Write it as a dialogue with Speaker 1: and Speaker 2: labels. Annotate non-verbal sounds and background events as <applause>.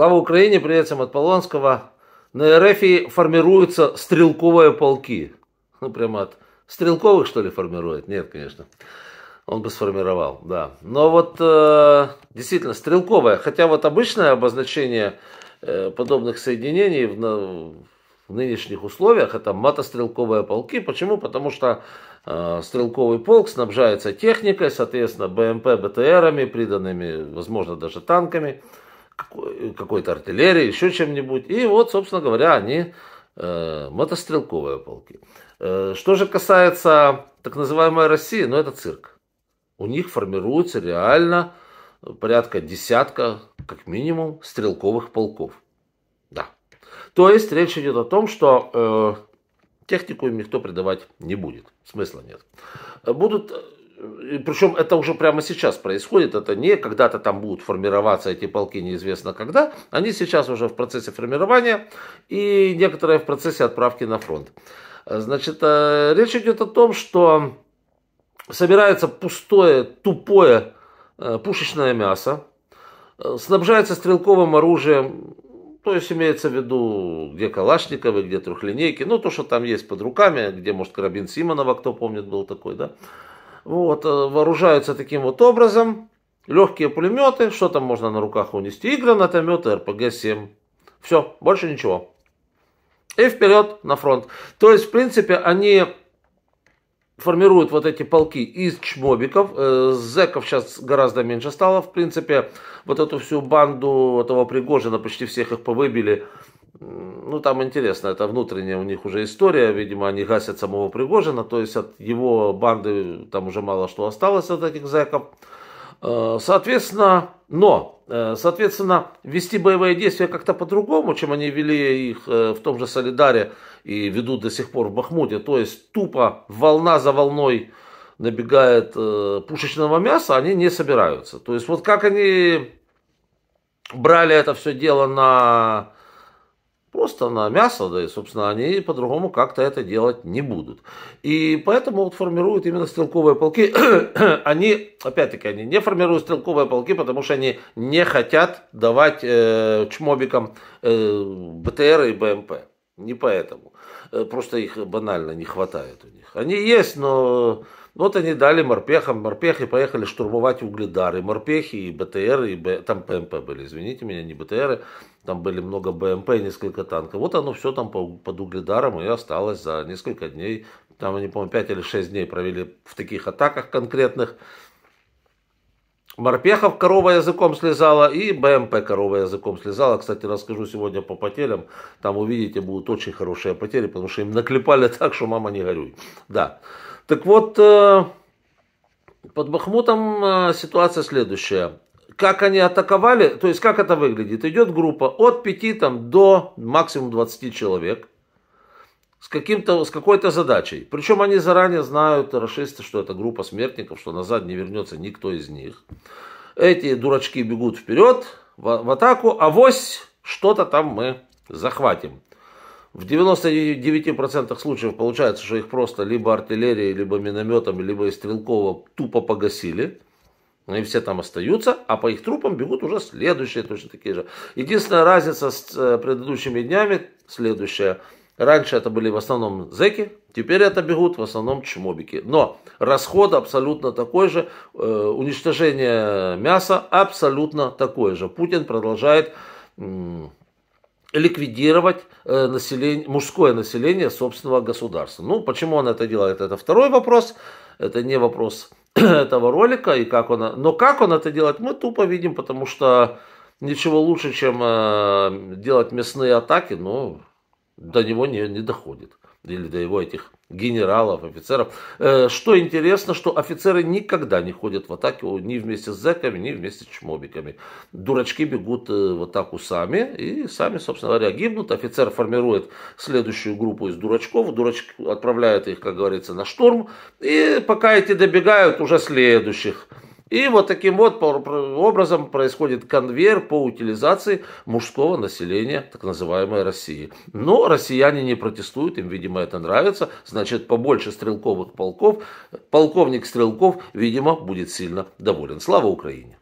Speaker 1: Слава Украине, привет всем от Полонского. На РФ формируются стрелковые полки. Ну, прямо от стрелковых, что ли, формирует? Нет, конечно. Он бы сформировал, да. Но вот э, действительно стрелковая, хотя вот обычное обозначение э, подобных соединений в, в в нынешних условиях это мотострелковые полки. Почему? Потому что э, стрелковый полк снабжается техникой, соответственно, БМП, БТРами, приданными, возможно, даже танками какой-то артиллерии, еще чем-нибудь. И вот, собственно говоря, они э, мотострелковые полки. Э, что же касается так называемой России, ну это цирк. У них формируется реально порядка десятка, как минимум, стрелковых полков. Да. То есть речь идет о том, что э, технику им никто придавать не будет. Смысла нет. Будут причем это уже прямо сейчас происходит, это не когда-то там будут формироваться эти полки, неизвестно когда, они сейчас уже в процессе формирования и некоторые в процессе отправки на фронт. Значит, э, речь идет о том, что собирается пустое, тупое э, пушечное мясо, э, снабжается стрелковым оружием, то есть имеется в виду, где Калашниковы, где трехлинейки, ну то, что там есть под руками, где, может, карабин Симонова, кто помнит, был такой, да, вот, э, вооружаются таким вот образом. Легкие пулеметы, что там можно на руках унести? И гранатометы РПГ-7. Все, больше ничего. И вперед на фронт. То есть, в принципе, они формируют вот эти полки из чмобиков. Э, Зеков сейчас гораздо меньше стало, в принципе. Вот эту всю банду этого Пригожина, почти всех их повыбили ну, там интересно, это внутренняя у них уже история. Видимо, они гасят самого Пригожина. То есть от его банды там уже мало что осталось от этих зэков. Э, соответственно, но, э, соответственно, вести боевые действия как-то по-другому, чем они вели их э, в том же Солидаре и ведут до сих пор в Бахмуте. То есть тупо волна за волной набегает пушечного мяса, они не собираются. То есть вот как они брали это все дело на просто на мясо, да и, собственно, они по-другому как-то это делать не будут. И поэтому вот формируют именно стрелковые полки. <clears throat> они, опять-таки, они не формируют стрелковые полки, потому что они не хотят давать э, чмобикам э, БТР и БМП. Не поэтому. Э, просто их банально не хватает у них. Они есть, но э, вот они дали морпехам. Морпехи поехали штурмовать угледары И морпехи, и БТР, и Б... там БМП были, извините меня, не БТРы. Там были много БМП и несколько танков. Вот оно все там под Угледаром и осталось за несколько дней. Там, я не помню, 5 или 6 дней провели в таких атаках конкретных. Морпехов корова языком слезала и БМП корова языком слезала. Кстати, расскажу сегодня по потерям. Там увидите, будут очень хорошие потери, потому что им наклепали <laughs> так, что мама не горюй. Да. Так вот, э, под Бахмутом э, ситуация следующая. Как они атаковали, то есть как это выглядит? Идет группа от 5 там, до максимум 20 человек – с, каким-то, с какой-то задачей. Причем они заранее знают, расисты, что это группа смертников, что назад не вернется никто из них. Эти дурачки бегут вперед, в, в атаку, а вось что-то там мы захватим. В 99% случаев получается, что их просто либо артиллерией, либо минометом, либо из стрелкового тупо погасили. Ну и все там остаются, а по их трупам бегут уже следующие точно такие же. Единственная разница с э, предыдущими днями следующая – Раньше это были в основном зеки, теперь это бегут в основном чмобики. Но расход абсолютно такой же, э, уничтожение мяса абсолютно такое же. Путин продолжает ликвидировать э, население, мужское население собственного государства. Ну, почему он это делает, это второй вопрос. Это не вопрос <clears throat> этого ролика. И как он, но как он это делает, мы тупо видим, потому что ничего лучше, чем э, делать мясные атаки, ну, до него не, не доходит. Или до его этих генералов, офицеров. Э, что интересно, что офицеры никогда не ходят в атаку ни вместе с зэками, ни вместе с чмобиками. Дурачки бегут э, в атаку сами и сами, собственно говоря, гибнут. Офицер формирует следующую группу из дурачков, дурачки отправляют их, как говорится, на штурм. И пока эти добегают, уже следующих и вот таким вот образом происходит конвейер по утилизации мужского населения так называемой России. Но россияне не протестуют, им, видимо, это нравится. Значит, побольше стрелковых полков. Полковник Стрелков, видимо, будет сильно доволен. Слава Украине!